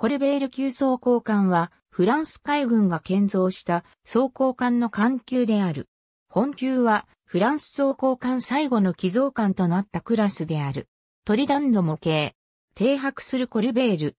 コルベール級装甲艦は、フランス海軍が建造した装甲艦の艦級である。本級は、フランス装甲艦最後の寄贈艦となったクラスである。トリダンの模型。停泊するコルベール。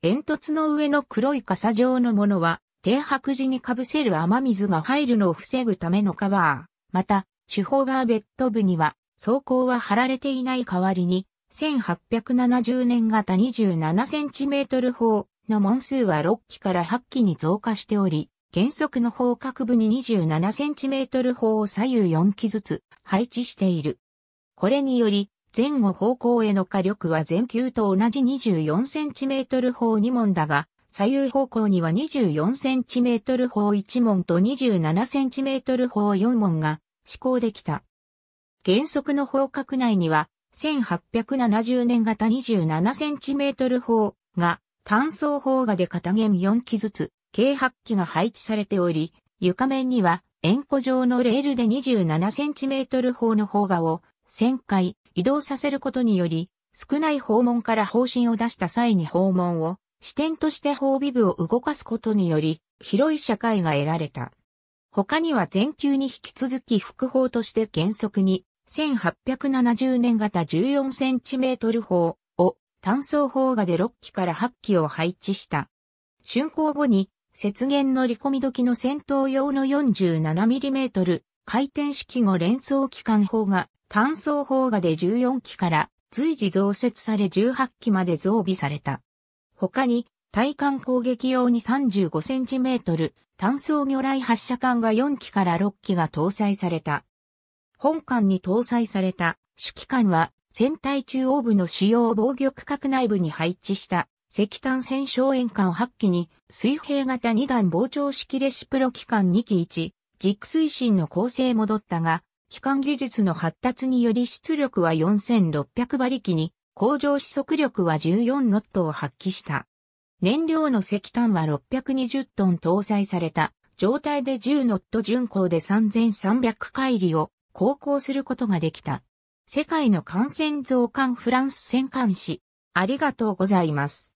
煙突の上の黒い傘状のものは、停泊時に被せる雨水が入るのを防ぐためのカバー。また、手法バーベット部には、装甲は貼られていない代わりに、1870年型 27cm 砲の門数は6機から8機に増加しており、原則の方角部に 27cm 砲を左右4機ずつ配置している。これにより、前後方向への火力は前級と同じ 24cm 砲2門だが、左右方向には 24cm 砲1門と 27cm 砲4門が施行できた。原則の方角内には1870年型27センチメートル砲が単装砲画で片弦4機ずつ、軽発機が配置されており、床面には円弧状のレールで27センチメートル砲の砲画を旋回、移動させることにより、少ない訪問から方針を出した際に訪問を、視点として砲尾部を動かすことにより、広い社会が得られた。他には全球に引き続き副砲として原則に1870年型 14cm 砲を単装砲画で6機から8機を配置した。竣工後に雪原乗り込み時の戦闘用の 47mm 回転式後連装機関砲が単装砲画で14機から随時増設され18機まで増備された。他に対艦攻撃用に 35cm 単装魚雷発射管が4機から6機が搭載された。本艦に搭載された主機関は船体中央部の主要防御区画内部に配置した石炭船小炎管8機に水平型2段膨張式レシプロ機関2機1、軸推進の構成戻ったが、機関技術の発達により出力は4600馬力に、向上四速力は14ノットを発揮した。燃料の石炭は620トン搭載された状態で10ノット巡航で3300回りを航行することができた。世界の感染増刊フランス戦艦士、ありがとうございます。